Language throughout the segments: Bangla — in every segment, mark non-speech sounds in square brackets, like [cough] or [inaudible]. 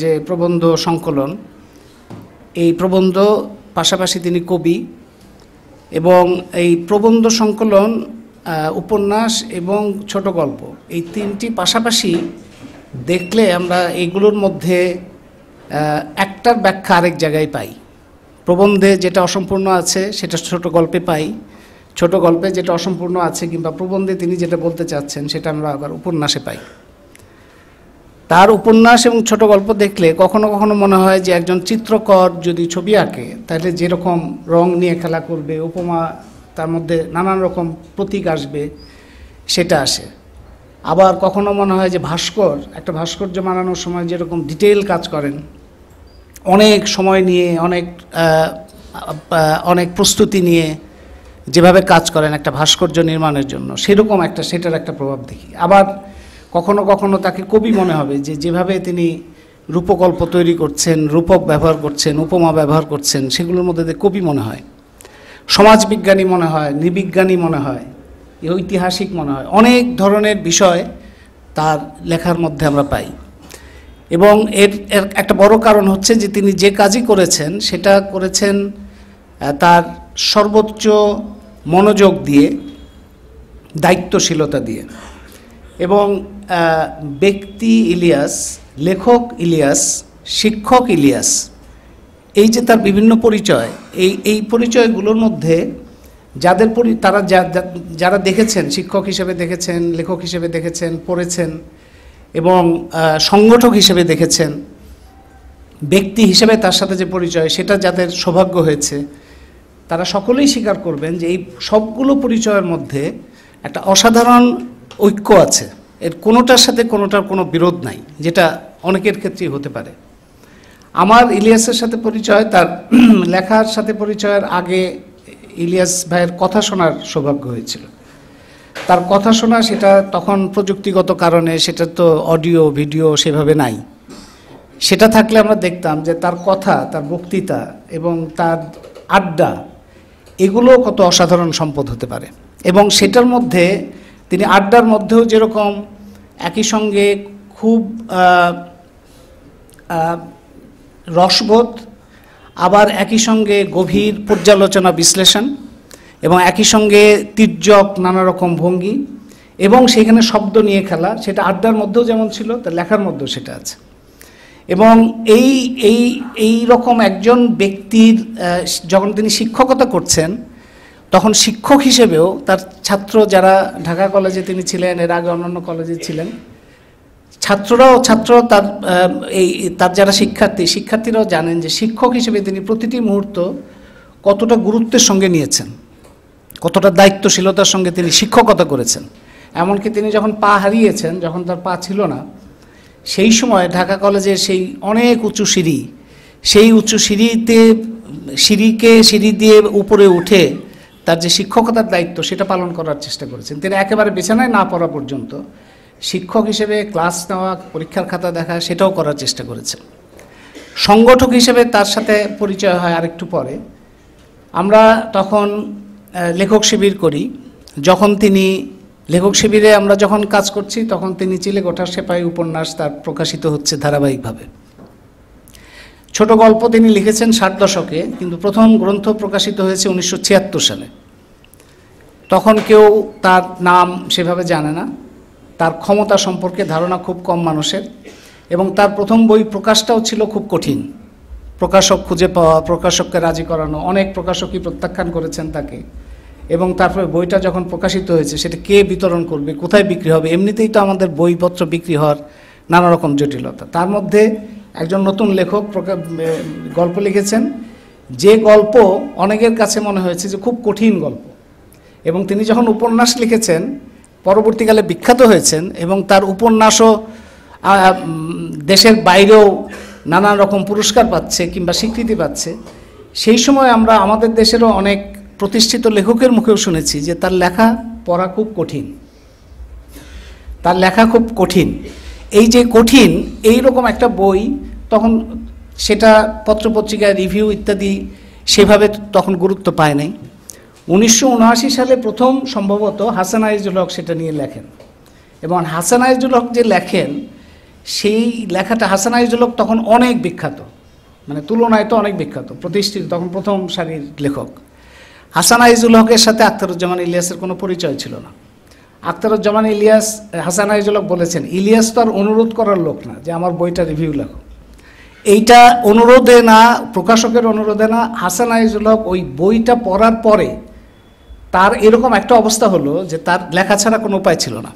যে প্রবন্ধ সংকলন এই প্রবন্ধ পাশাপাশি তিনি কবি এবং এই প্রবন্ধ সংকলন উপন্যাস এবং ছোট গল্প এই তিনটি পাশাপাশি দেখলে আমরা এইগুলোর মধ্যে একটার ব্যাখ্যা আরেক জায়গায় পাই প্রবন্ধে যেটা অসম্পূর্ণ আছে সেটা ছোট গল্পে পাই ছোট গল্পে যেটা অসম্পূর্ণ আছে কিংবা প্রবন্ধে তিনি যেটা বলতে চাচ্ছেন সেটা আমরা আবার উপন্যাসে পাই তার উপন্যাস এবং ছোট গল্প দেখলে কখনো কখনো মনে হয় যে একজন চিত্রকর যদি ছবি আঁকে তাহলে যেরকম রং নিয়ে খেলা করবে উপমা তার মধ্যে নানান রকম প্রতীক আসবে সেটা আসে আবার কখনো মনে হয় যে ভাস্কর একটা ভাস্কর্য বানানোর সময় যেরকম ডিটেল কাজ করেন অনেক সময় নিয়ে অনেক অনেক প্রস্তুতি নিয়ে যেভাবে কাজ করেন একটা ভাস্কর্য নির্মাণের জন্য সেরকম একটা সেটার একটা প্রভাব দেখি আবার কখনো কখনো তাকে কবি মনে হবে যে যেভাবে তিনি রূপকল্প তৈরি করছেন রূপক ব্যবহার করছেন উপমা ব্যবহার করছেন সেগুলোর মধ্যে কবি মনে হয় সমাজবিজ্ঞানী মনে হয় নৃবিজ্ঞানী মনে হয় ঐতিহাসিক মনে হয় অনেক ধরনের বিষয় তার লেখার মধ্যে আমরা পাই এবং এর এর একটা বড় কারণ হচ্ছে যে তিনি যে কাজই করেছেন সেটা করেছেন তার সর্বোচ্চ মনোযোগ দিয়ে দায়িত্বশীলতা দিয়ে এবং ব্যক্তি ইলিয়াস লেখক ইলিয়াস শিক্ষক ইলিয়াস এই যে তার বিভিন্ন পরিচয় এই এই পরিচয়গুলোর মধ্যে যাদের পরি তারা যারা দেখেছেন শিক্ষক হিসেবে দেখেছেন লেখক হিসেবে দেখেছেন পড়েছেন এবং সংগঠক হিসেবে দেখেছেন ব্যক্তি হিসেবে তার সাথে যে পরিচয় সেটা যাদের সৌভাগ্য হয়েছে তারা সকলেই স্বীকার করবেন যে এই সবগুলো পরিচয়ের মধ্যে একটা অসাধারণ ঐক্য আছে এর কোনোটার সাথে কোনোটার কোনো বিরোধ নাই যেটা অনেকের ক্ষেত্রেই হতে পারে আমার ইলিয়াসের সাথে পরিচয় তার [clears throat] লেখার সাথে পরিচয়ের আগে ইলিয়াস ভাইয়ের কথা শোনার সৌভাগ্য হয়েছিল তার কথা শোনা সেটা তখন প্রযুক্তিগত কারণে সেটা তো অডিও ভিডিও সেভাবে নাই সেটা থাকলে আমরা দেখতাম যে তার কথা তার বক্তৃতা এবং তার আড্ডা এগুলো কত অসাধারণ সম্পদ হতে পারে এবং সেটার মধ্যে তিনি আড্ডার মধ্যেও যেরকম একই সঙ্গে খুব রসবোধ আবার একই সঙ্গে গভীর পর্যালোচনা বিশ্লেষণ এবং একই সঙ্গে তির্যক নানা রকম ভঙ্গি এবং সেখানে শব্দ নিয়ে খেলা সেটা আড্ডার মধ্যেও যেমন ছিল তার লেখার মধ্যেও সেটা আছে এবং এই এই এই রকম একজন ব্যক্তির যখন তিনি শিক্ষকতা করছেন তখন শিক্ষক হিসেবেও তার ছাত্র যারা ঢাকা কলেজে তিনি ছিলেন এর আগে অন্যান্য কলেজে ছিলেন ছাত্ররাও ছাত্র তার এই তার যারা শিক্ষার্থী শিক্ষার্থীরাও জানেন যে শিক্ষক হিসেবে তিনি প্রতিটি মুহূর্ত কতটা গুরুত্বের সঙ্গে নিয়েছেন কতটা দায়িত্বশীলতার সঙ্গে তিনি শিক্ষকতা করেছেন এমনকি তিনি যখন পা হারিয়েছেন যখন তার পা ছিল না সেই সময় ঢাকা কলেজের সেই অনেক উঁচু সিঁড়ি সেই উঁচু সিঁড়িতে সিঁড়িকে সিঁড়ি দিয়ে উপরে উঠে তার যে শিক্ষকতার দায়িত্ব সেটা পালন করার চেষ্টা করেছেন তিনি একেবারে বিছানায় না পড়া পর্যন্ত শিক্ষক হিসেবে ক্লাস নেওয়া পরীক্ষার খাতা দেখা সেটাও করার চেষ্টা করেছেন সংগঠক হিসেবে তার সাথে পরিচয় হয় আরেকটু পরে আমরা তখন লেখক শিবির করি যখন তিনি লেখক শিবিরে আমরা যখন কাজ করছি তখন তিনি চিলেকোঠার সেপাই উপন্যাস তার প্রকাশিত হচ্ছে ধারাবাহিকভাবে ছোট গল্প তিনি লিখেছেন ষাট দশকে কিন্তু প্রথম গ্রন্থ প্রকাশিত হয়েছে উনিশশো সালে তখন কেউ তার নাম সেভাবে জানে না তার ক্ষমতা সম্পর্কে ধারণা খুব কম মানুষের এবং তার প্রথম বই প্রকাশটাও ছিল খুব কঠিন প্রকাশক খুঁজে পাওয়া প্রকাশককে রাজি করানো অনেক প্রকাশকই প্রত্যাখ্যান করেছেন তাকে এবং তারপরে বইটা যখন প্রকাশিত হয়েছে সেটা কে বিতরণ করবে কোথায় বিক্রি হবে এমনিতেই তো আমাদের বইপত্র বিক্রি হওয়ার নানা রকম জটিলতা তার মধ্যে একজন নতুন লেখক গল্প লিখেছেন যে গল্প অনেকের কাছে মনে হয়েছে যে খুব কঠিন গল্প এবং তিনি যখন উপন্যাস লিখেছেন পরবর্তীকালে বিখ্যাত হয়েছেন এবং তার উপন্যাসও দেশের বাইরেও নানান রকম পুরস্কার পাচ্ছে কিংবা স্বীকৃতি পাচ্ছে সেই সময় আমরা আমাদের দেশেরও অনেক প্রতিষ্ঠিত লেখকের মুখেও শুনেছি যে তার লেখা পড়া খুব কঠিন তার লেখা খুব কঠিন এই যে কঠিন এই রকম একটা বই তখন সেটা পত্রপত্রিকায় রিভিউ ইত্যাদি সেভাবে তখন গুরুত্ব পায় নাই উনিশশো সালে প্রথম সম্ভবত হাসান আইজুল হক সেটা নিয়ে লেখেন এবং হাসান আইজুল হক যে লেখেন সেই লেখাটা হাসান আইজুল হক তখন অনেক বিখ্যাত মানে তুলনায় তো অনেক বিখ্যাত প্রতিষ্ঠিত তখন প্রথম সারির লেখক হাসান আইজুল হকের সাথে আখতারুজ্জামান ইলিয়াসের কোনো পরিচয় ছিল না আখতারুজ্জামান ইলিয়াস হাসান আইজুল হক বলেছেন ইলিয়াস তো আর অনুরোধ করার লোক না যে আমার বইটা রিভিউ লেখো এইটা অনুরোধে না প্রকাশকের অনুরোধে না হাসান আইজুল হক ওই বইটা পড়ার পরে তার এরকম একটা অবস্থা হলো যে তার লেখা ছাড়া কোনো উপায় ছিল না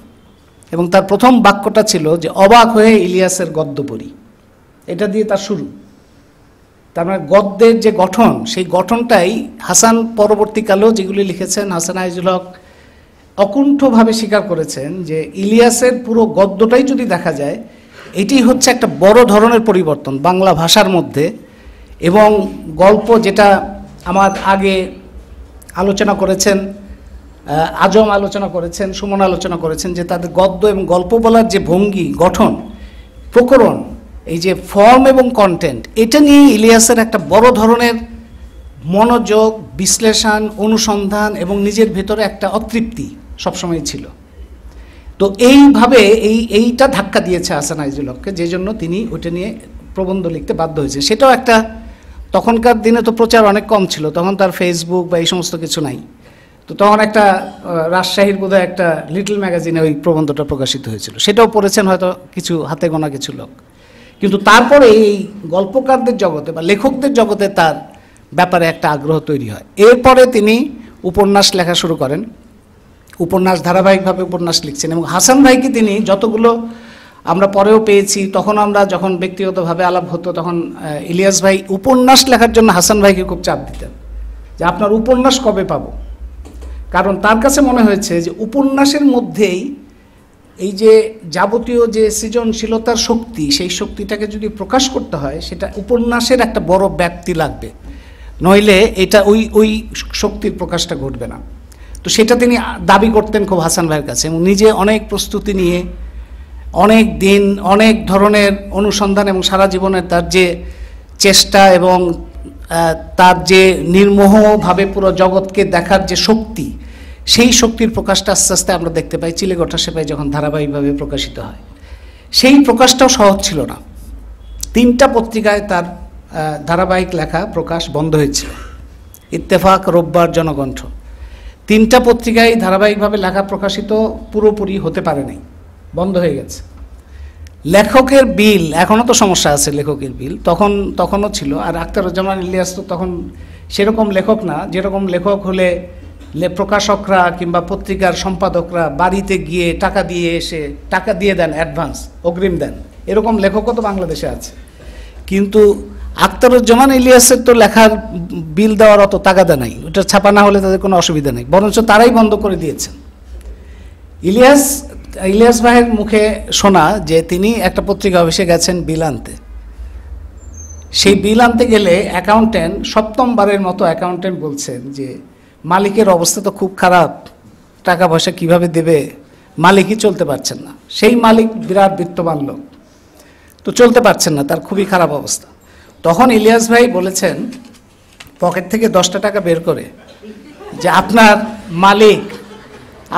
এবং তার প্রথম বাক্যটা ছিল যে অবাক হয়ে ইলিয়াসের গদ্য পড়ি এটা দিয়ে তার শুরু তার মানে গদ্যের যে গঠন সেই গঠনটাই হাসান পরবর্তীকালেও যেগুলি লিখেছেন হাসান আইজুল হক অকুণ্ঠভাবে স্বীকার করেছেন যে ইলিয়াসের পুরো গদ্যটাই যদি দেখা যায় এটি হচ্ছে একটা বড় ধরনের পরিবর্তন বাংলা ভাষার মধ্যে এবং গল্প যেটা আমার আগে আলোচনা করেছেন আজম আলোচনা করেছেন সুমন আলোচনা করেছেন যে তাদের গদ্য এবং গল্প বলার যে ভঙ্গি গঠন প্রকরণ এই যে ফর্ম এবং কন্টেন্ট এটা নিয়ে ইলিয়াসের একটা বড় ধরনের মনোযোগ বিশ্লেষণ অনুসন্ধান এবং নিজের ভেতরে একটা অতৃপ্তি সবসময় ছিল তো এইভাবে এই এইটা ধাক্কা দিয়েছে হাসান আইজুলককে যে জন্য তিনি ওইটা নিয়ে প্রবন্ধ লিখতে বাধ্য হয়েছে সেটাও একটা তখনকার দিনে তো প্রচার অনেক কম ছিল তখন তার ফেসবুক বা এই সমস্ত কিছু নাই তো তখন একটা রাজশাহীর বোধহয় একটা লিটল ম্যাগাজিনে ওই প্রবন্ধটা প্রকাশিত হয়েছিল সেটাও পড়েছেন হয়তো কিছু হাতে গোনা কিছু লোক কিন্তু তারপরে এই গল্পকারদের জগতে বা লেখকদের জগতে তার ব্যাপারে একটা আগ্রহ তৈরি হয় এরপরে তিনি উপন্যাস লেখা শুরু করেন উপন্যাস ধারাবাহিকভাবে উপন্যাস লিখছেন এবং হাসান ভাইকে তিনি যতগুলো আমরা পরেও পেয়েছি তখন আমরা যখন ব্যক্তিগতভাবে আলাপ হতো তখন ইলিয়াস ভাই উপন্যাস লেখার জন্য হাসান ভাইকে খুব চাপ দিতেন যে আপনার উপন্যাস কবে পাব কারণ তার কাছে মনে হয়েছে যে উপন্যাসের মধ্যেই এই যে যাবতীয় যে সৃজনশীলতার শক্তি সেই শক্তিটাকে যদি প্রকাশ করতে হয় সেটা উপন্যাসের একটা বড় ব্যাপ্তি লাগবে নইলে এটা ওই ওই শক্তির প্রকাশটা ঘটবে না তো সেটা তিনি দাবি করতেন খুব হাসান ভাইয়ের কাছে এবং নিজে অনেক প্রস্তুতি নিয়ে অনেক দিন অনেক ধরনের অনুসন্ধান এবং সারা জীবনের তার যে চেষ্টা এবং তার যে নির্মোহভাবে পুরো জগৎকে দেখার যে শক্তি সেই শক্তির প্রকাশটা আস্তে আস্তে আমরা দেখতে পাই চিলেগোটা সেপাই যখন ধারাবাহিকভাবে প্রকাশিত হয় সেই প্রকাশটাও সহজ ছিল না তিনটা পত্রিকায় তার ধারাবাহিক লেখা প্রকাশ বন্ধ হয়েছিল ইত্তেফাক রোববার জনকণ্ঠ তিনটা পত্রিকায় ধারাবাহিকভাবে লেখা প্রকাশিত পুরোপুরি হতে পারে নাই বন্ধ হয়ে গেছে লেখকের বিল এখনও তো সমস্যা আছে লেখকের বিল তখন তখনও ছিল আর আখতারুজ্জামান ইলিয়াস তো তখন সেরকম লেখক না যেরকম লেখক হলে প্রকাশকরা কিংবা পত্রিকার সম্পাদকরা বাড়িতে গিয়ে টাকা দিয়ে এসে টাকা দিয়ে দেন অ্যাডভান্স অগ্রিম দেন এরকম লেখকও তো বাংলাদেশে আছে কিন্তু আখতারুজ্জামান ইলিয়াসের তো লেখার বিল দেওয়ার অত তাগাদা নাই ওটা ছাপা না হলে তাদের কোনো অসুবিধা নেই বরঞ্চ তারাই বন্ধ করে দিয়েছেন ইলিয়াস ইলিয়াস ভাইয়ের মুখে শোনা যে তিনি একটা পত্রিকা অফিসে গেছেন বিল আনতে সেই বিল আনতে গেলে অ্যাকাউন্ট্যান্ট সপ্তমবারের মতো অ্যাকাউন্ট্যান্ট বলছেন যে মালিকের অবস্থা তো খুব খারাপ টাকা পয়সা কিভাবে দেবে মালিকই চলতে পারছেন না সেই মালিক বিরাট বিত্তবান লোক তো চলতে পারছেন না তার খুবই খারাপ অবস্থা তখন ইলিয়াস ভাই বলেছেন পকেট থেকে দশটা টাকা বের করে যে আপনার মালিক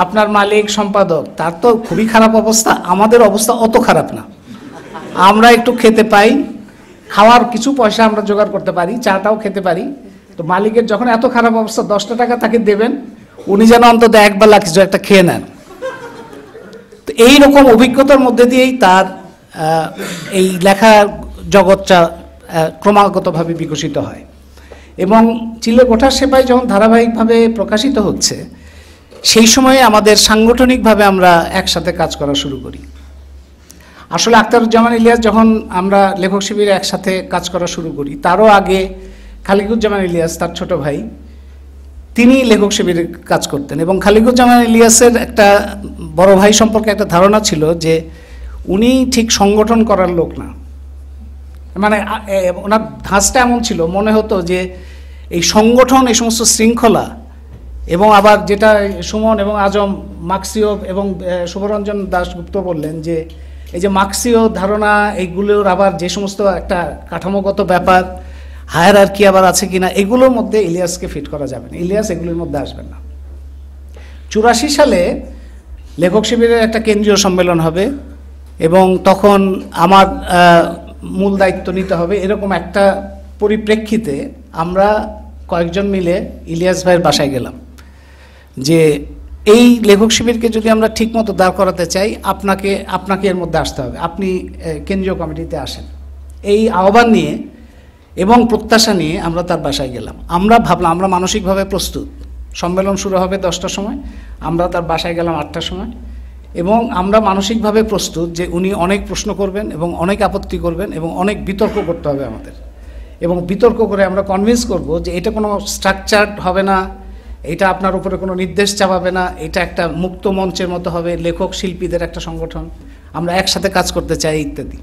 আপনার মালিক সম্পাদক তার তো খুবই খারাপ অবস্থা আমাদের অবস্থা অত খারাপ না আমরা একটু খেতে পাই খাওয়ার কিছু পয়সা আমরা জোগাড় করতে পারি চাটাও খেতে পারি তো মালিকের যখন এত খারাপ অবস্থা দশটা টাকা তাকে দেবেন উনি যেন অন্তত একবেলা কিছু একটা খেয়ে নেন তো এইরকম অভিজ্ঞতার মধ্যে দিয়েই তার এই লেখা জগৎটা ক্রমাগতভাবে বিকশিত হয় এবং চিল্লেকোঠার সেপাই যখন ধারাবাহিকভাবে প্রকাশিত হচ্ছে সেই সময়ে আমাদের সাংগঠনিকভাবে আমরা একসাথে কাজ করা শুরু করি আসলে আখতারুজ্জামান ইলিয়াস যখন আমরা লেখক শিবির একসাথে কাজ করা শুরু করি তারও আগে খালিকুজ্জামান ইলিয়াস তার ছোট ভাই তিনি লেখক শিবিরে কাজ করতেন এবং খালিকুজ্জামান ইলিয়াসের একটা বড় ভাই সম্পর্কে একটা ধারণা ছিল যে উনি ঠিক সংগঠন করার লোক না মানে ওনার ধাঁচটা এমন ছিল মনে হতো যে এই সংগঠন এই সমস্ত শৃঙ্খলা এবং আবার যেটা সুমন এবং আজম মার্ক্সীয় এবং শুভরঞ্জন দাশগুপ্ত বললেন যে এই যে মার্ক্সীয় ধারণা এইগুলোর আবার যে সমস্ত একটা কাঠামোগত ব্যাপার হায়ার আর কি আবার আছে কি না এগুলোর মধ্যে ইলিয়াসকে ফিট করা যাবে না ইলিয়াস এগুলোর মধ্যে আসবেন না চুরাশি সালে লেখক শিবিরের একটা কেন্দ্রীয় সম্মেলন হবে এবং তখন আমার মূল দায়িত্ব নিতে হবে এরকম একটা পরিপ্রেক্ষিতে আমরা কয়েকজন মিলে ইলিয়াস ভাইয়ের বাসায় গেলাম যে এই লেখক শিবিরকে যদি আমরা ঠিকমতো দাঁড় করাতে চাই আপনাকে আপনাকে এর মধ্যে আসতে হবে আপনি কেন্দ্রীয় কমিটিতে আসেন এই আহ্বান নিয়ে এবং প্রত্যাশা নিয়ে আমরা তার বাসায় গেলাম আমরা ভাবলাম আমরা মানসিকভাবে প্রস্তুত সম্মেলন শুরু হবে দশটার সময় আমরা তার বাসায় গেলাম আটটার সময় এবং আমরা মানসিকভাবে প্রস্তুত যে উনি অনেক প্রশ্ন করবেন এবং অনেক আপত্তি করবেন এবং অনেক বিতর্ক করতে হবে আমাদের এবং বিতর্ক করে আমরা কনভিন্স করব যে এটা কোনো স্ট্রাকচার্ড হবে না এটা আপনার উপরে কোনো নির্দেশ চাপাবে না এটা একটা মুক্ত মঞ্চের মতো হবে লেখক শিল্পীদের একটা সংগঠন আমরা একসাথে কাজ করতে চাই ইত্যাদি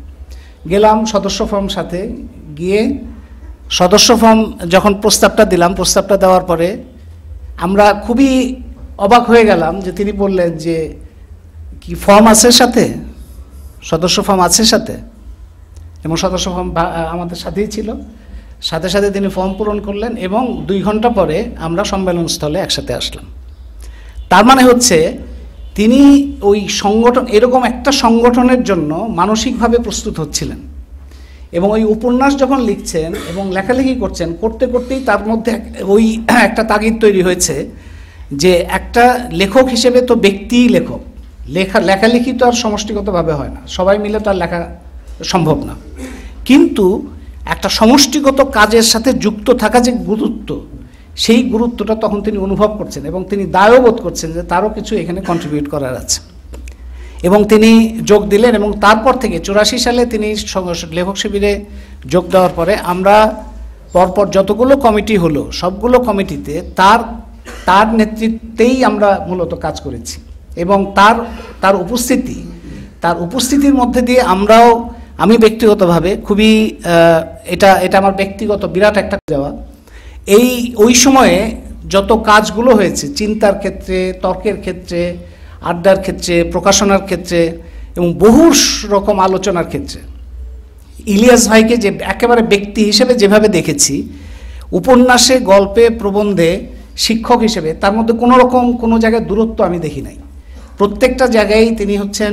গেলাম সদস্য ফর্ম সাথে গিয়ে সদস্য ফর্ম যখন প্রস্তাবটা দিলাম প্রস্তাবটা দেওয়ার পরে আমরা খুবই অবাক হয়ে গেলাম যে তিনি বললেন যে কি ফর্ম আছে সাথে সদস্য ফর্ম আছে সাথে এবং সদস্য ফর্ম আমাদের সাথেই ছিল সাথে সাথে তিনি ফর্ম পূরণ করলেন এবং দুই ঘন্টা পরে আমরা সম্মেলন স্থলে একসাথে আসলাম তার মানে হচ্ছে তিনি ওই সংগঠন এরকম একটা সংগঠনের জন্য মানসিকভাবে প্রস্তুত হচ্ছিলেন এবং ওই উপন্যাস যখন লিখছেন এবং লেখালেখি করছেন করতে করতেই তার মধ্যে ওই একটা তাগিদ তৈরি হয়েছে যে একটা লেখক হিসেবে তো ব্যক্তিই লেখক লেখা লেখালেখি তো আর সমষ্টিগতভাবে হয় না সবাই মিলে তো আর লেখা সম্ভব না কিন্তু একটা সমষ্টিগত কাজের সাথে যুক্ত থাকা যে গুরুত্ব সেই গুরুত্বটা তখন তিনি অনুভব করছেন এবং তিনি দায়বোধ করছেন যে তারও কিছু এখানে কন্ট্রিবিউট করার আছে এবং তিনি যোগ দিলেন এবং তারপর থেকে চুরাশি সালে তিনি লেখক শিবিরে যোগ দেওয়ার পরে আমরা পরপর যতগুলো কমিটি হলো সবগুলো কমিটিতে তার তার নেতৃত্বেই আমরা মূলত কাজ করেছি এবং তার তার উপস্থিতি তার উপস্থিতির মধ্যে দিয়ে আমরাও আমি ব্যক্তিগতভাবে খুবই এটা এটা আমার ব্যক্তিগত বিরাট একটা যাওয়া এই ওই সময়ে যত কাজগুলো হয়েছে চিন্তার ক্ষেত্রে তর্কের ক্ষেত্রে আড্ডার ক্ষেত্রে প্রকাশনার ক্ষেত্রে এবং বহু রকম আলোচনার ক্ষেত্রে ইলিয়াস ভাইকে যে একেবারে ব্যক্তি হিসেবে যেভাবে দেখেছি উপন্যাসে গল্পে প্রবন্ধে শিক্ষক হিসেবে তার মধ্যে কোনো রকম কোনো জায়গায় দূরত্ব আমি দেখি নাই প্রত্যেকটা জায়গায় তিনি হচ্ছেন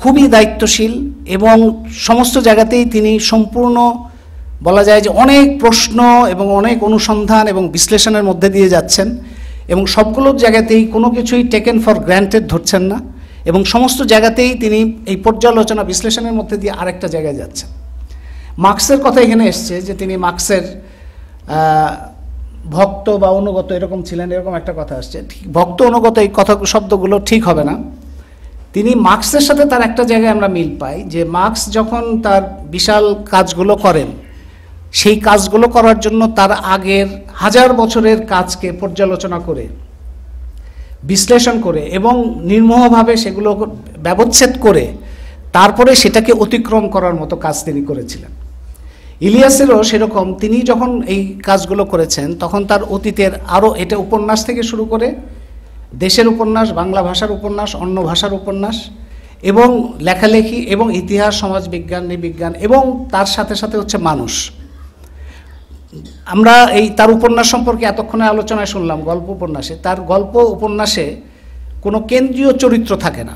খুবই দায়িত্বশীল এবং সমস্ত জায়গাতেই তিনি সম্পূর্ণ বলা যায় যে অনেক প্রশ্ন এবং অনেক অনুসন্ধান এবং বিশ্লেষণের মধ্যে দিয়ে যাচ্ছেন এবং সবগুলো জায়গাতেই কোনো কিছুই টেকেন ফর গ্র্যান্টেড ধরছেন না এবং সমস্ত জায়গাতেই তিনি এই পর্যালোচনা বিশ্লেষণের মধ্যে দিয়ে আরেকটা জায়গায় যাচ্ছেন মার্ক্সের কথা এখানে এসছে যে তিনি মার্ক্সের ভক্ত বা অনুগত এরকম ছিলেন এরকম একটা কথা আসছে ঠিক ভক্ত অনুগত এই কথা শব্দগুলো ঠিক হবে না তিনি মার্ক্সের সাথে তার একটা জায়গায় আমরা মিল পাই যে মার্ক্স যখন তার বিশাল কাজগুলো করেন সেই কাজগুলো করার জন্য তার আগের হাজার বছরের কাজকে পর্যালোচনা করে বিশ্লেষণ করে এবং নির্মোহভাবে সেগুলো ব্যবচ্ছেদ করে তারপরে সেটাকে অতিক্রম করার মতো কাজ তিনি করেছিলেন ইলিয়াসেরও সেরকম তিনি যখন এই কাজগুলো করেছেন তখন তার অতীতের আরও এটা উপন্যাস থেকে শুরু করে দেশের উপন্যাস বাংলা ভাষার উপন্যাস অন্য ভাষার উপন্যাস এবং লেখালেখি এবং ইতিহাস সমাজ বিজ্ঞান বিজ্ঞান এবং তার সাথে সাথে হচ্ছে মানুষ আমরা এই তার উপন্যাস সম্পর্কে এতক্ষণে আলোচনায় শুনলাম গল্প উপন্যাসে তার গল্প উপন্যাসে কোনো কেন্দ্রীয় চরিত্র থাকে না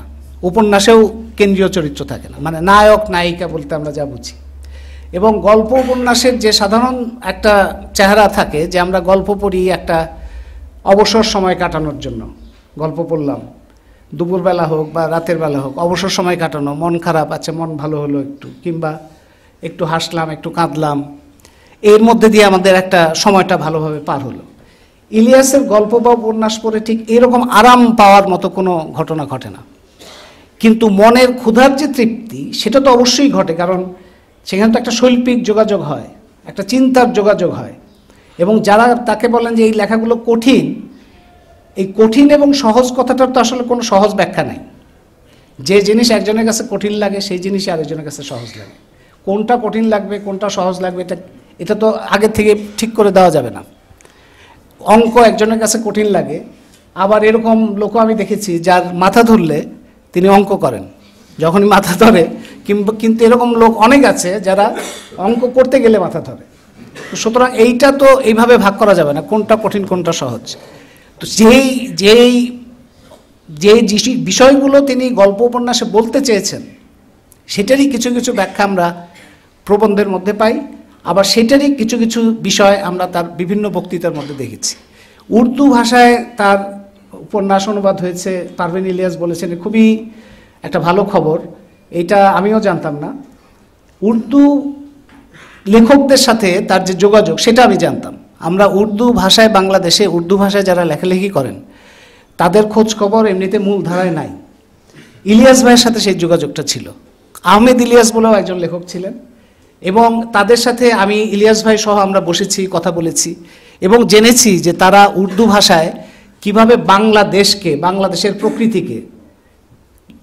উপন্যাসেও কেন্দ্রীয় চরিত্র থাকে না মানে নায়ক নায়িকা বলতে আমরা যা বুঝি এবং গল্প উপন্যাসের যে সাধারণ একটা চেহারা থাকে যে আমরা গল্প পড়ি একটা অবসর সময় কাটানোর জন্য গল্প পড়লাম দুপুরবেলা হোক বা রাতের বেলা হোক অবসর সময় কাটানো মন খারাপ আছে মন ভালো হলো একটু কিংবা একটু হাসলাম একটু কাঁদলাম এর মধ্যে দিয়ে আমাদের একটা সময়টা ভালোভাবে পার হলো ইলিয়াসের গল্প বা উপন্যাস পড়ে ঠিক এরকম আরাম পাওয়ার মতো কোনো ঘটনা ঘটে না কিন্তু মনের ক্ষুধার যে তৃপ্তি সেটা তো অবশ্যই ঘটে কারণ সেখানে তো একটা শৈল্পিক যোগাযোগ হয় একটা চিন্তার যোগাযোগ হয় এবং যারা তাকে বলেন যে এই লেখাগুলো কঠিন এই কঠিন এবং সহজ কথাটার তো আসলে কোনো সহজ ব্যাখ্যা নাই যে জিনিস একজনের কাছে কঠিন লাগে সেই জিনিসই আরেকজনের কাছে সহজ লাগে কোনটা কঠিন লাগবে কোনটা সহজ লাগবে এটা এটা তো আগে থেকে ঠিক করে দেওয়া যাবে না অঙ্ক একজনের কাছে কঠিন লাগে আবার এরকম লোক আমি দেখেছি যার মাথা ধরলে তিনি অঙ্ক করেন যখনই মাথা ধরে কিংবা কিন্তু এরকম লোক অনেক আছে যারা অঙ্ক করতে গেলে মাথা ধরে সুতরাং এইটা তো এইভাবে ভাগ করা যাবে না কোনটা কঠিন কোনটা সহজ তো যেই যেই যে বিষয়গুলো তিনি গল্প উপন্যাসে বলতে চেয়েছেন সেটারই কিছু কিছু ব্যাখ্যা আমরা প্রবন্ধের মধ্যে পাই আবার সেটারই কিছু কিছু বিষয় আমরা তার বিভিন্ন বক্তৃতার মধ্যে দেখেছি উর্দু ভাষায় তার উপন্যাস অনুবাদ হয়েছে পারভেন ইলিয়াস বলেছেন খুবই একটা ভালো খবর এটা আমিও জানতাম না উর্দু লেখকদের সাথে তার যে যোগাযোগ সেটা আমি জানতাম আমরা উর্দু ভাষায় বাংলাদেশে উর্দু ভাষায় যারা লেখালেখি করেন তাদের খোঁজ খবর এমনিতে মূল ধারায় নাই ইলিয়াস ভাইয়ের সাথে সেই যোগাযোগটা ছিল আহমেদ ইলিয়াস বলেও একজন লেখক ছিলেন এবং তাদের সাথে আমি ইলিয়াস ভাই সহ আমরা বসেছি কথা বলেছি এবং জেনেছি যে তারা উর্দু ভাষায় কিভাবে বাংলাদেশকে বাংলাদেশের প্রকৃতিকে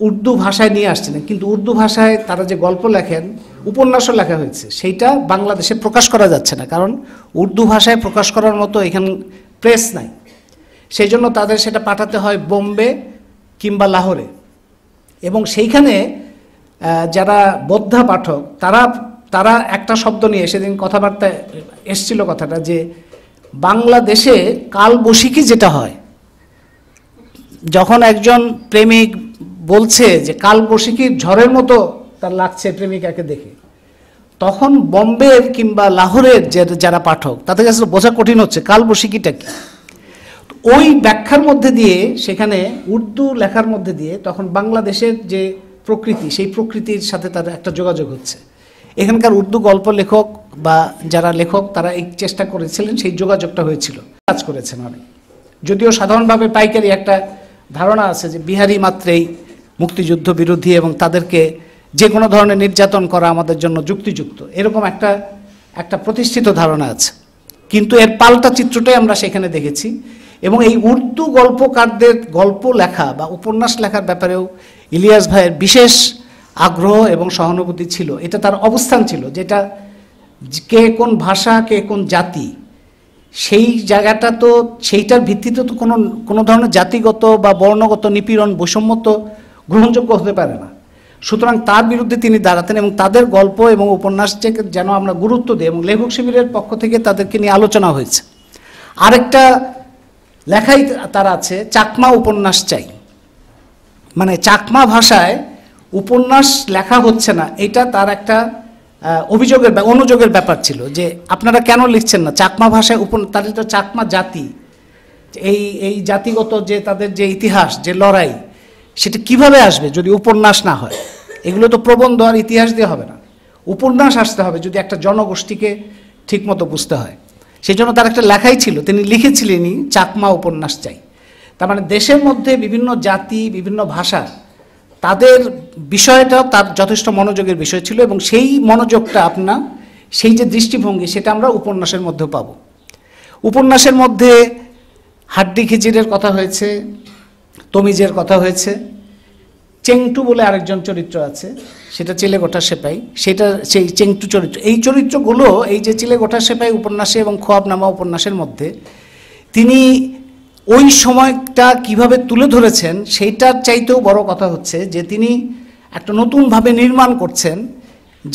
উর্দু ভাষায় নিয়ে আসছিলেন কিন্তু উর্দু ভাষায় তারা যে গল্প লেখেন উপন্যাসও লেখা হয়েছে সেইটা বাংলাদেশে প্রকাশ করা যাচ্ছে না কারণ উর্দু ভাষায় প্রকাশ করার মতো এখান প্রেস নাই সেই জন্য তাদের সেটা পাঠাতে হয় বোম্বে কিংবা লাহোরে এবং সেইখানে যারা বোদ্ধা পাঠক তারা তারা একটা শব্দ নিয়ে সেদিন কথাবার্তা এসছিল কথাটা যে বাংলাদেশে কালবৈশাখী যেটা হয় যখন একজন প্রেমিক বলছে যে কালবৈশাখীর ঝড়ের মতো তার লাগছে প্রেমিকাকে দেখে তখন বম্বের কিংবা লাহোরের যে যারা পাঠক তাদের কাছে বোঝা কঠিন হচ্ছে কালবৈশাখীটা কি ওই ব্যাখ্যার মধ্যে দিয়ে সেখানে উর্দু লেখার মধ্যে দিয়ে তখন বাংলাদেশের যে প্রকৃতি সেই প্রকৃতির সাথে তার একটা যোগাযোগ হচ্ছে এখানকার উর্দু গল্প লেখক বা যারা লেখক তারা এই চেষ্টা করেছিলেন সেই যোগাযোগটা হয়েছিল কাজ করেছেন অনেক যদিও সাধারণভাবে পাইকারি একটা ধারণা আছে যে বিহারি মাত্রেই মুক্তিযুদ্ধ বিরোধী এবং তাদেরকে যে কোনো ধরনের নির্যাতন করা আমাদের জন্য যুক্তিযুক্ত এরকম একটা একটা প্রতিষ্ঠিত ধারণা আছে কিন্তু এর পাল্টা চিত্রটাই আমরা সেখানে দেখেছি এবং এই উর্দু গল্পকারদের গল্প লেখা বা উপন্যাস লেখার ব্যাপারেও ইলিয়াস ভাইয়ের বিশেষ আগ্রহ এবং সহানুভূতি ছিল এটা তার অবস্থান ছিল যেটা কে কোন ভাষা কে কোন জাতি সেই জায়গাটা তো সেইটার ভিত্তিতে তো কোনো কোনো ধরনের জাতিগত বা বর্ণগত নিপীড়ন বৈষম্য তো গ্রহণযোগ্য হতে পারে না সুতরাং তার বিরুদ্ধে তিনি দাঁড়াতেন এবং তাদের গল্প এবং উপন্যাসকে যেন আমরা গুরুত্ব দিই এবং লেখক শিবিরের পক্ষ থেকে তাদেরকে নিয়ে আলোচনা হয়েছে আরেকটা লেখাই তার আছে চাকমা উপন্যাস চাই মানে চাকমা ভাষায় উপন্যাস লেখা হচ্ছে না এটা তার একটা অভিযোগের অনুযোগের ব্যাপার ছিল যে আপনারা কেন লিখছেন না চাকমা ভাষায় উপন তাদের তো চাকমা জাতি এই এই জাতিগত যে তাদের যে ইতিহাস যে লড়াই সেটি কিভাবে আসবে যদি উপন্যাস না হয় এগুলো তো প্রবন্ধ আর ইতিহাস দিয়ে হবে না উপন্যাস আসতে হবে যদি একটা জনগোষ্ঠীকে ঠিকমতো বুঝতে হয় সেই জন্য তার একটা লেখাই ছিল তিনি লিখেছিলেনই চাকমা উপন্যাস চাই তার মানে দেশের মধ্যে বিভিন্ন জাতি বিভিন্ন ভাষা তাদের বিষয়টা তার যথেষ্ট মনোযোগের বিষয় ছিল এবং সেই মনোযোগটা আপনার সেই যে দৃষ্টিভঙ্গি সেটা আমরা উপন্যাসের মধ্যে পাব উপন্যাসের মধ্যে হাড্ডি খিচিরের কথা হয়েছে তমিজের কথা হয়েছে চেংটু বলে আরেকজন চরিত্র আছে সেটা চেলে চিলেকোঠা সেপাই সেটা সেই চেংটু চরিত্র এই চরিত্রগুলো এই যে চেলে চিলেকোঠা সেপাই উপন্যাসে এবং খোয়াবনামা উপন্যাসের মধ্যে তিনি ওই সময়টা কিভাবে তুলে ধরেছেন সেইটার চাইতেও বড় কথা হচ্ছে যে তিনি একটা নতুনভাবে নির্মাণ করছেন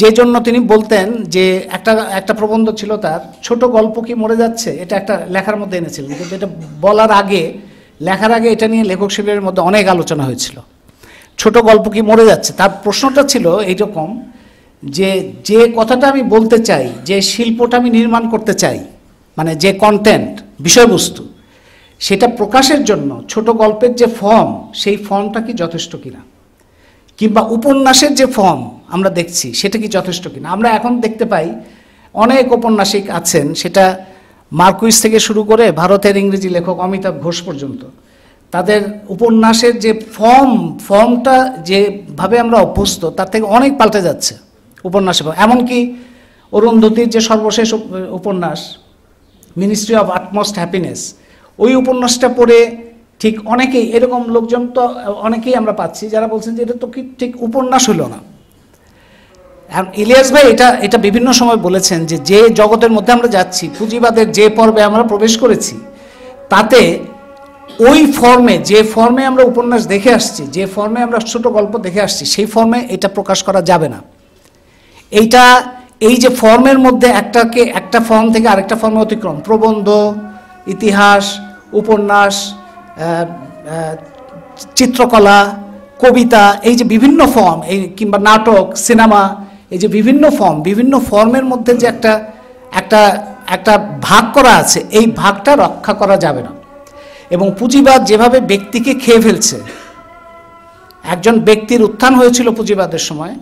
যে জন্য তিনি বলতেন যে একটা একটা প্রবন্ধ ছিল তার ছোট গল্প কি মরে যাচ্ছে এটা একটা লেখার মধ্যে এনেছিলেন কিন্তু এটা বলার আগে লেখার আগে এটা নিয়ে লেখক শিল্পের মধ্যে অনেক আলোচনা হয়েছিল ছোট গল্প কি মরে যাচ্ছে তার প্রশ্নটা ছিল এইরকম যে যে কথাটা আমি বলতে চাই যে শিল্পটা আমি নির্মাণ করতে চাই মানে যে কন্টেন্ট বিষয়বস্তু সেটা প্রকাশের জন্য ছোট গল্পের যে ফর্ম সেই ফর্মটা কি যথেষ্ট কিনা কিংবা উপন্যাসের যে ফর্ম আমরা দেখছি সেটা কি যথেষ্ট কিনা আমরা এখন দেখতে পাই অনেক উপন্যাসিক আছেন সেটা মার্কুইস থেকে শুরু করে ভারতের ইংরেজি লেখক অমিতাভ ঘোষ পর্যন্ত তাদের উপন্যাসের যে ফর্ম ফর্মটা যেভাবে আমরা অভ্যস্ত তার থেকে অনেক পাল্টে যাচ্ছে উপন্যাসে এমনকি অরুন্ধতির যে সর্বশেষ উপন্যাস মিনিস্ট্রি অফ আটমোস্ট হ্যাপিনেস ওই উপন্যাসটা পড়ে ঠিক অনেকেই এরকম লোকজন তো অনেকেই আমরা পাচ্ছি যারা বলছেন যে এটা তো কি ঠিক উপন্যাস হলো না এখন ইলিয়াস ভাই এটা এটা বিভিন্ন সময় বলেছেন যে যে জগতের মধ্যে আমরা যাচ্ছি পুঁজিবাদের যে পর্বে আমরা প্রবেশ করেছি তাতে ওই ফর্মে যে ফর্মে আমরা উপন্যাস দেখে আসছি যে ফর্মে আমরা ছোট গল্প দেখে আসছি সেই ফর্মে এটা প্রকাশ করা যাবে না এইটা এই যে ফর্মের মধ্যে একটাকে একটা ফর্ম থেকে আরেকটা ফর্মে অতিক্রম প্রবন্ধ ইতিহাস উপন্যাস চিত্রকলা কবিতা এই যে বিভিন্ন ফর্ম এই কিংবা নাটক সিনেমা এই যে বিভিন্ন ফর্ম বিভিন্ন ফর্মের মধ্যে যে একটা একটা একটা ভাগ করা আছে এই ভাগটা রক্ষা করা যাবে না এবং পুঁজিবাদ যেভাবে ব্যক্তিকে খেয়ে ফেলছে একজন ব্যক্তির উত্থান হয়েছিল পুঁজিবাদের সময়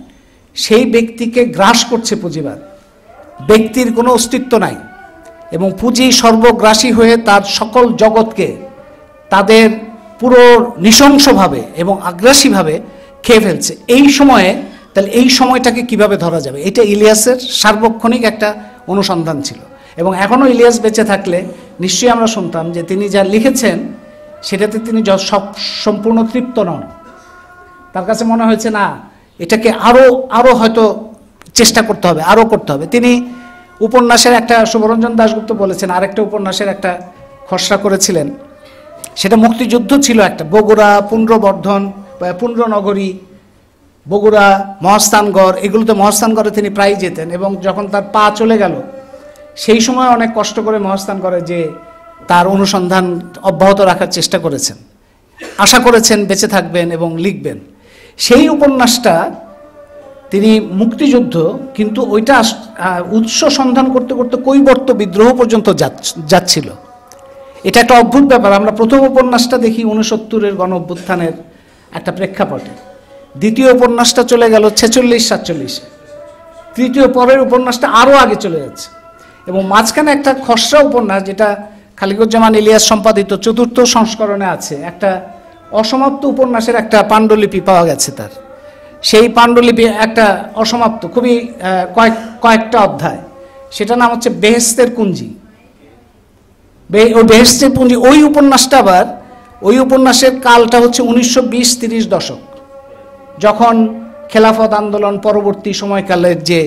সেই ব্যক্তিকে গ্রাস করছে পুঁজিবাদ ব্যক্তির কোনো অস্তিত্ব নাই এবং পুঁজি সর্বগ্রাসী হয়ে তার সকল জগৎকে তাদের পুরো নৃশংসভাবে এবং আগ্রাসীভাবে খেয়ে ফেলছে এই সময়ে তাহলে এই সময়টাকে কিভাবে ধরা যাবে এটা ইলিয়াসের সার্বক্ষণিক একটা অনুসন্ধান ছিল এবং এখনও ইলিয়াস বেঁচে থাকলে নিশ্চয়ই আমরা শুনতাম যে তিনি যা লিখেছেন সেটাতে তিনি সব সম্পূর্ণ তৃপ্ত নন তার কাছে মনে হয়েছে না এটাকে আরও আরও হয়তো চেষ্টা করতে হবে আরও করতে হবে তিনি উপন্যাসের একটা শুভরঞ্জন দাশগুপ্ত বলেছেন আরেকটা উপন্যাসের একটা খসড়া করেছিলেন সেটা মুক্তিযুদ্ধ ছিল একটা বগুড়া পুনর্বর্ধন পুনর্নগরী বগুড়া মহাস্থানগড় এগুলোতে মহাস্থানগড়ে তিনি প্রায় যেতেন এবং যখন তার পা চলে গেল সেই সময় অনেক কষ্ট করে করে যে তার অনুসন্ধান অব্যাহত রাখার চেষ্টা করেছেন আশা করেছেন বেঁচে থাকবেন এবং লিখবেন সেই উপন্যাসটা তিনি মুক্তিযুদ্ধ কিন্তু ওইটা উৎস সন্ধান করতে করতে কৈবর্ত বিদ্রোহ পর্যন্ত যাচ্ছিল এটা একটা অদ্ভুত ব্যাপার আমরা প্রথম উপন্যাসটা দেখি উনসত্তরের গণ অভ্যুত্থানের একটা প্রেক্ষাপটে দ্বিতীয় উপন্যাসটা চলে গেল ছেচল্লিশ সাতচল্লিশে তৃতীয় পরের উপন্যাসটা আরও আগে চলে যাচ্ছে এবং মাঝখানে একটা খসড়া উপন্যাস যেটা খালিকুজ্জামান ইলিয়াস সম্পাদিত চতুর্থ সংস্করণে আছে একটা অসমাপ্ত উপন্যাসের একটা পাণ্ডুলিপি পাওয়া গেছে তার সেই পাণ্ডুলিপি একটা অসমাপ্ত খুবই কয়েক কয়েকটা অধ্যায় সেটা নাম হচ্ছে বেহেস্তের কুঞ্জি ওই বেহেস্তের পুঞ্জি ওই উপন্যাসটা আবার ওই উপন্যাসের কালটা হচ্ছে উনিশশো বিশ তিরিশ দশক যখন খেলাফত আন্দোলন পরবর্তী সময়কালে যে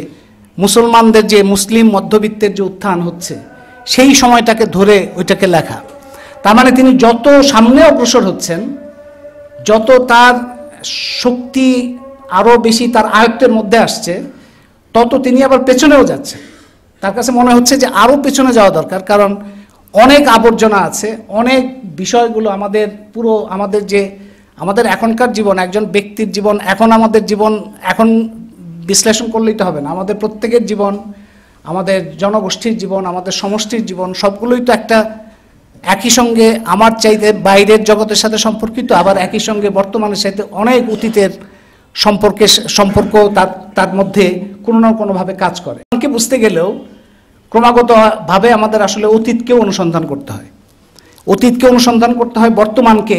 মুসলমানদের যে মুসলিম মধ্যবিত্তের যে উত্থান হচ্ছে সেই সময়টাকে ধরে ওইটাকে লেখা তার মানে তিনি যত সামনে অগ্রসর হচ্ছেন যত তার শক্তি আরও বেশি তার আয়ত্তের মধ্যে আসছে তত তিনি আবার পেছনেও যাচ্ছেন তার কাছে মনে হচ্ছে যে আরও পেছনে যাওয়া দরকার কারণ অনেক আবর্জনা আছে অনেক বিষয়গুলো আমাদের পুরো আমাদের যে আমাদের এখনকার জীবন একজন ব্যক্তির জীবন এখন আমাদের জীবন এখন বিশ্লেষণ করলেই তো হবে না আমাদের প্রত্যেকের জীবন আমাদের জনগোষ্ঠীর জীবন আমাদের সমষ্টির জীবন সবগুলোই তো একটা একই সঙ্গে আমার চাইতে বাইরের জগতের সাথে সম্পর্কিত আবার একই সঙ্গে বর্তমানের সাথে অনেক অতীতের সম্পর্কে সম্পর্ক তার তার মধ্যে কোনো না কোনোভাবে কাজ করে আমাকে বুঝতে গেলেও ক্রমাগতভাবে আমাদের আসলে অতীতকেও অনুসন্ধান করতে হয় অতীতকে অনুসন্ধান করতে হয় বর্তমানকে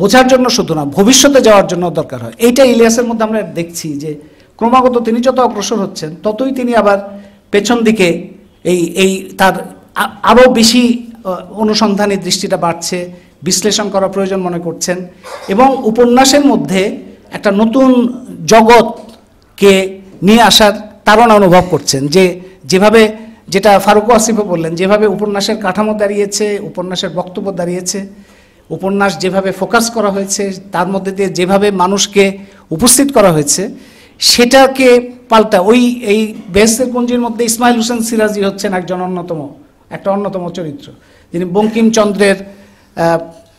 বোঝার জন্য শুধু না ভবিষ্যতে যাওয়ার জন্য দরকার হয় এইটা ইলিয়াসের মধ্যে আমরা দেখছি যে ক্রমাগত তিনি যত অগ্রসর হচ্ছেন ততই তিনি আবার পেছন দিকে এই এই তার আরও বেশি অনুসন্ধানী দৃষ্টিটা বাড়ছে বিশ্লেষণ করা প্রয়োজন মনে করছেন এবং উপন্যাসের মধ্যে একটা নতুন জগৎকে নিয়ে আসার তাড়না অনুভব করছেন যে যেভাবে যেটা ফারুক আসিফও বললেন যেভাবে উপন্যাসের কাঠামো দাঁড়িয়েছে উপন্যাসের বক্তব্য দাঁড়িয়েছে উপন্যাস যেভাবে ফোকাস করা হয়েছে তার মধ্যে দিয়ে যেভাবে মানুষকে উপস্থিত করা হয়েছে সেটাকে পাল্টা ওই এই বেহসের কুঞ্জির মধ্যে ইসমাইল হোসেন সিরাজি হচ্ছেন একজন অন্যতম একটা অন্যতম চরিত্র যিনি বঙ্কিমচন্দ্রের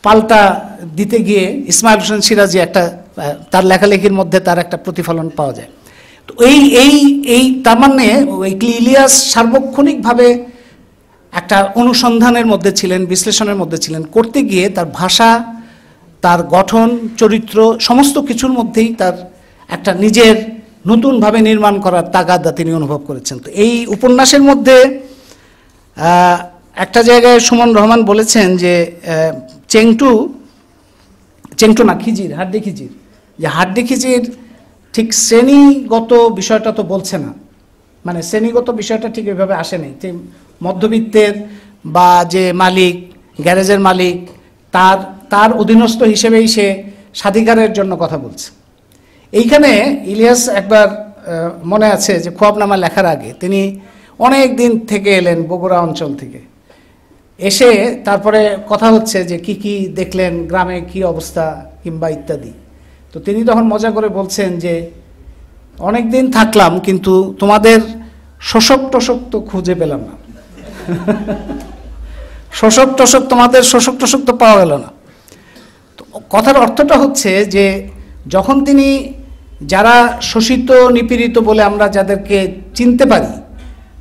পাল্টা দিতে গিয়ে ইসমাইল হোসেন সিরাজি একটা তার লেখালেখির মধ্যে তার একটা প্রতিফলন পাওয়া যায় তো এই এই এই তার মানে ওই ক্লিলিয়াস সার্বক্ষণিকভাবে একটা অনুসন্ধানের মধ্যে ছিলেন বিশ্লেষণের মধ্যে ছিলেন করতে গিয়ে তার ভাষা তার গঠন চরিত্র সমস্ত কিছুর মধ্যেই তার একটা নিজের নতুনভাবে নির্মাণ করার তাগাদা তিনি অনুভব করেছেন তো এই উপন্যাসের মধ্যে একটা জায়গায় সুমন রহমান বলেছেন যে চেংটু চেংটু না খিজির হাড্ডি খিজির যে হাড্ডি খিজির ঠিক শ্রেণীগত বিষয়টা তো বলছে না মানে শ্রেণীগত বিষয়টা ঠিক এভাবে আসেনি মধ্যবিত্তের বা যে মালিক গ্যারেজের মালিক তার তার অধীনস্থ হিসেবেই সে স্বাধিকারের জন্য কথা বলছে এইখানে ইলিয়াস একবার মনে আছে যে খোয়াবনামা লেখার আগে তিনি অনেক দিন থেকে এলেন বগুড়া অঞ্চল থেকে এসে তারপরে কথা হচ্ছে যে কি কি দেখলেন গ্রামে কি অবস্থা কিংবা ইত্যাদি তো তিনি তখন মজা করে বলছেন যে অনেক দিন থাকলাম কিন্তু তোমাদের শোষক টোষক তো খুঁজে পেলাম না [laughs] শোষক টোষক তোমাদের শোষক টোষক তো পাওয়া গেল না কথার অর্থটা হচ্ছে যে যখন তিনি যারা শোষিত নিপীড়িত বলে আমরা যাদেরকে চিনতে পারি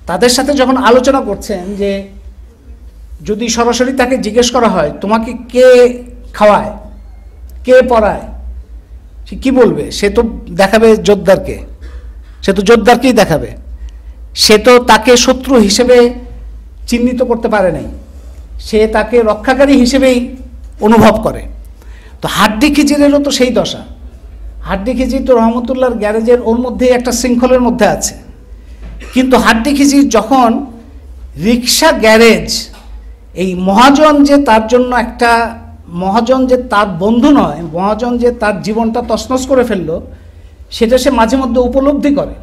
তাদের সাথে যখন আলোচনা করছেন যে যদি সরাসরি তাকে জিজ্ঞেস করা হয় তোমাকে কে খাওয়ায় কে পড়ায় সে কী বলবে সে তো দেখাবে জোরদারকে সে তো জোরদারকেই দেখাবে সে তো তাকে শত্রু হিসেবে চিহ্নিত করতে পারে নাই সে তাকে রক্ষাকারী হিসেবেই অনুভব করে তো হাড্ডি খিচিরেরও তো সেই দশা হাড্ডি খিজির তো রহমতুল্লাহর গ্যারেজের ওর মধ্যেই একটা শৃঙ্খলের মধ্যে আছে কিন্তু হাড্ডি খিজির যখন রিক্সা গ্যারেজ এই মহাজন যে তার জন্য একটা মহাজন যে তার বন্ধু নয় মহাজন যে তার জীবনটা তসনস করে ফেললো সেটা সে মাঝে মধ্যে উপলব্ধি করে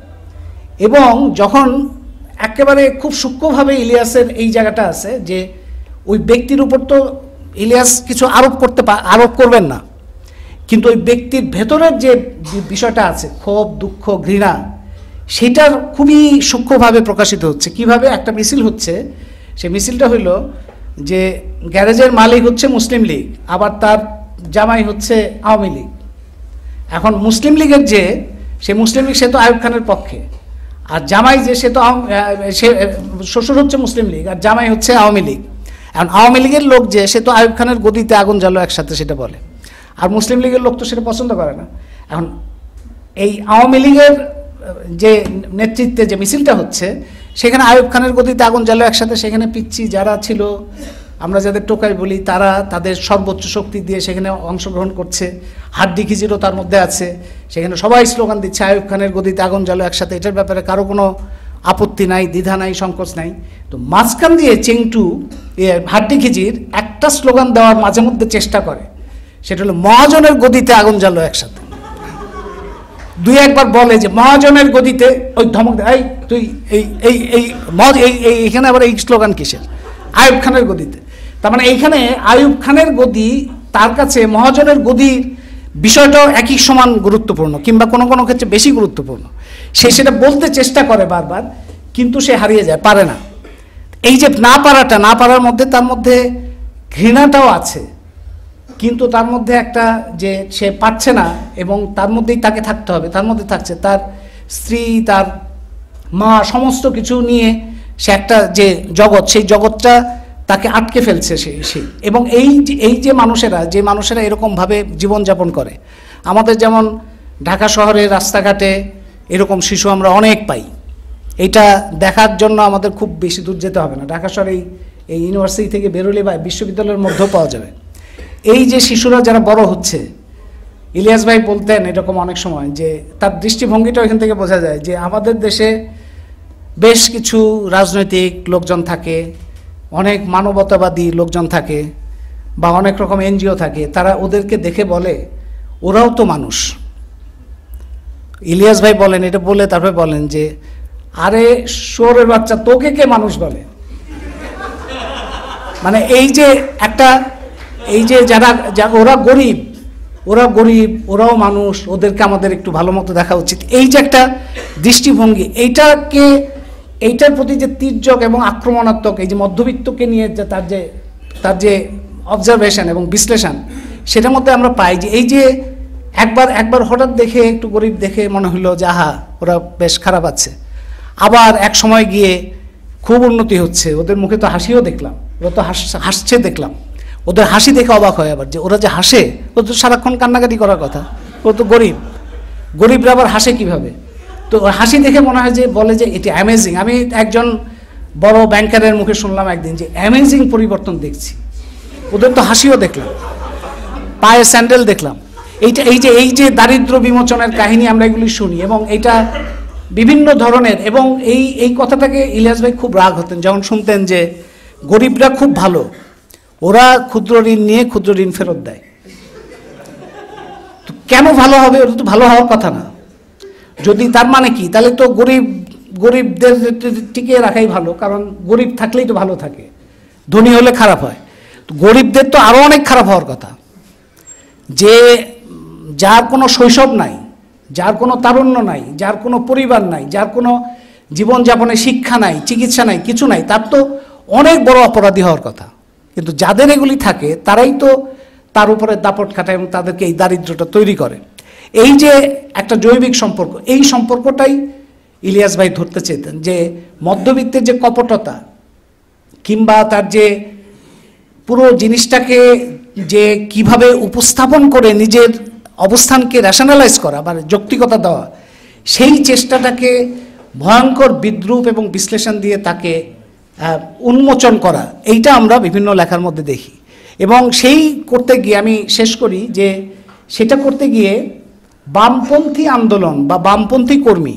এবং যখন একেবারে খুব সূক্ষ্মভাবে ইলিয়াসের এই জায়গাটা আছে যে ওই ব্যক্তির উপর তো ইলিয়াস কিছু আরোপ করতে আরোপ করবেন না কিন্তু ওই ব্যক্তির ভেতরের যে বিষয়টা আছে ক্ষোভ দুঃখ ঘৃণা সেটার খুবই সূক্ষ্মভাবে প্রকাশিত হচ্ছে কিভাবে একটা মিছিল হচ্ছে সে মিছিলটা হইল যে গ্যারেজের মালিক হচ্ছে মুসলিম লীগ আবার তার জামাই হচ্ছে আওয়ামী লীগ এখন মুসলিম লীগের যে সে মুসলিম লীগ সে তো আয়ুব খানের পক্ষে আর জামাই যে সে তো সে শ্বশুর হচ্ছে মুসলিম লীগ আর জামাই হচ্ছে আওয়ামী লীগ এখন আওয়ামী লীগের লোক যে সে তো আয়ুব খানের গদিতে আগুন জ্বালো একসাথে সেটা বলে আর মুসলিম লীগের লোক তো সেটা পছন্দ করে না এখন এই আওয়ামী লীগের যে নেতৃত্বে যে মিছিলটা হচ্ছে সেখানে আয়ুব খানের গতিতে আগুন জ্বালো একসাথে সেখানে পিচ্ছি যারা ছিল আমরা যাদের টোকাই বলি তারা তাদের সর্বোচ্চ শক্তি দিয়ে সেখানে অংশগ্রহণ করছে হাড্ডি খিচিরও তার মধ্যে আছে সেখানে সবাই স্লোগান দিচ্ছে আয়ুব খানের গদিতে আগুন জ্বালো একসাথে এটার ব্যাপারে কারো কোনো আপত্তি নাই দ্বিধা নাই সংকোচ নাই তো মাঝখান দিয়ে চেংটু হাড্ডি খিচির একটা স্লোগান দেওয়ার মাঝে মধ্যে চেষ্টা করে সেটা হলো মহাজনের গদিতে আগুন জ্বালো একসাথে দুই একবার বলে যে মহাজনের গদিতে ওই ধমক এই তুই এই এই এই এই এখানে আবার এই স্লোগান কিসের আয়ুব খানের গদিতে তার মানে এইখানে আয়ুব খানের গদি তার কাছে মহাজনের গদির বিষয়টাও একই সমান গুরুত্বপূর্ণ কিংবা কোনো কোনো ক্ষেত্রে বেশি গুরুত্বপূর্ণ সে সেটা বলতে চেষ্টা করে বারবার কিন্তু সে হারিয়ে যায় পারে না এই যে না পারাটা না পারার মধ্যে তার মধ্যে ঘৃণাটাও আছে কিন্তু তার মধ্যে একটা যে সে পাচ্ছে না এবং তার মধ্যেই তাকে থাকতে হবে তার মধ্যে থাকছে তার স্ত্রী তার মা সমস্ত কিছু নিয়ে সে একটা যে জগৎ সেই জগৎটা তাকে আটকে ফেলছে সেই সেই এবং এই যে এই যে মানুষেরা যে মানুষেরা এরকমভাবে জীবনযাপন করে আমাদের যেমন ঢাকা শহরে রাস্তাঘাটে এরকম শিশু আমরা অনেক পাই এটা দেখার জন্য আমাদের খুব বেশি দূর যেতে হবে না ঢাকা শহরে এই ইউনিভার্সিটি থেকে বেরোলে বা বিশ্ববিদ্যালয়ের মধ্যেও পাওয়া যাবে এই যে শিশুরা যারা বড় হচ্ছে ইলিয়াস ভাই বলতেন এরকম অনেক সময় যে তার দৃষ্টিভঙ্গিটা ওইখান থেকে বোঝা যায় যে আমাদের দেশে বেশ কিছু রাজনৈতিক লোকজন থাকে অনেক মানবতাবাদী লোকজন থাকে বা অনেক রকম এনজিও থাকে তারা ওদেরকে দেখে বলে ওরাও তো মানুষ ইলিয়াস ভাই বলেন এটা বলে তারপরে বলেন যে আরে শোরের বাচ্চা তোকে কে মানুষ বলে মানে এই যে একটা এই যে যারা ওরা গরিব ওরা গরিব ওরাও মানুষ ওদেরকে আমাদের একটু ভালো মতো দেখা উচিত এই যে একটা দৃষ্টিভঙ্গি এইটাকে এইটার প্রতি যে তীর্যক এবং আক্রমণাত্মক এই যে মধ্যবিত্তকে নিয়ে যে তার যে তার যে অবজারভেশন এবং বিশ্লেষণ সেটার মধ্যে আমরা পাই যে এই যে একবার একবার হঠাৎ দেখে একটু গরিব দেখে মনে হলো যে আহা ওরা বেশ খারাপ আছে আবার এক সময় গিয়ে খুব উন্নতি হচ্ছে ওদের মুখে তো হাসিও দেখলাম ওরা তো হাসছে দেখলাম ওদের হাসি দেখে অবাক হয় আবার যে ওরা যে হাসে ও তো সারাক্ষণ কান্নাকাটি করার কথা ও তো গরিব গরিবরা আবার হাসে কিভাবে তো হাসি দেখে মনে হয় যে বলে যে এটি অ্যামেজিং আমি একজন বড় ব্যাংকারের মুখে শুনলাম একদিন যে অ্যামেজিং পরিবর্তন দেখছি ওদের তো হাসিও দেখলাম পায়ে স্যান্ডেল দেখলাম এইটা এই যে এই যে দারিদ্র বিমোচনের কাহিনী আমরা এগুলি শুনি এবং এটা বিভিন্ন ধরনের এবং এই এই কথাটাকে ইলিয়াস ভাই খুব রাগ হতেন যখন শুনতেন যে গরিবরা খুব ভালো ওরা ক্ষুদ্র ঋণ নিয়ে ক্ষুদ্র ঋণ ফেরত দেয় কেন ভালো হবে ওটা তো ভালো হওয়ার কথা না যদি তার মানে কি তাহলে তো গরিব গরিবদের টিকিয়ে রাখাই ভালো কারণ গরিব থাকলেই তো ভালো থাকে ধনী হলে খারাপ হয় গরিবদের তো আরও অনেক খারাপ হওয়ার কথা যে যার কোনো শৈশব নাই যার কোনো তারুণ্য নাই যার কোনো পরিবার নাই যার কোনো জীবনযাপনে শিক্ষা নাই চিকিৎসা নাই কিছু নাই তার তো অনেক বড় অপরাধী হওয়ার কথা কিন্তু যাদের এগুলি থাকে তারাই তো তার উপরে দাপট খাটায় এবং তাদেরকে এই দারিদ্রটা তৈরি করে এই যে একটা জৈবিক সম্পর্ক এই সম্পর্কটাই ইলিয়াস ভাই ধরতে চেতেন যে মধ্যবিত্তের যে কপটতা কিংবা তার যে পুরো জিনিসটাকে যে কিভাবে উপস্থাপন করে নিজের অবস্থানকে রেশনালাইজ করা মানে যৌক্তিকতা দেওয়া সেই চেষ্টাটাকে ভয়ঙ্কর বিদ্রুপ এবং বিশ্লেষণ দিয়ে তাকে উন্মোচন করা এইটা আমরা বিভিন্ন লেখার মধ্যে দেখি এবং সেই করতে গিয়ে আমি শেষ করি যে সেটা করতে গিয়ে বামপন্থী আন্দোলন বা বামপন্থী কর্মী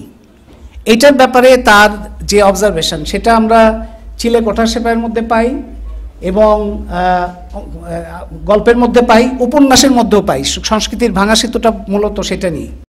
এটার ব্যাপারে তার যে অবজারভেশন সেটা আমরা চিলে কোঠা সেপাইয়ের মধ্যে পাই এবং গল্পের মধ্যে পাই উপন্যাসের মধ্যেও পাই সংস্কৃতির ভাঙা সেতুটা মূলত সেটা নিয়ে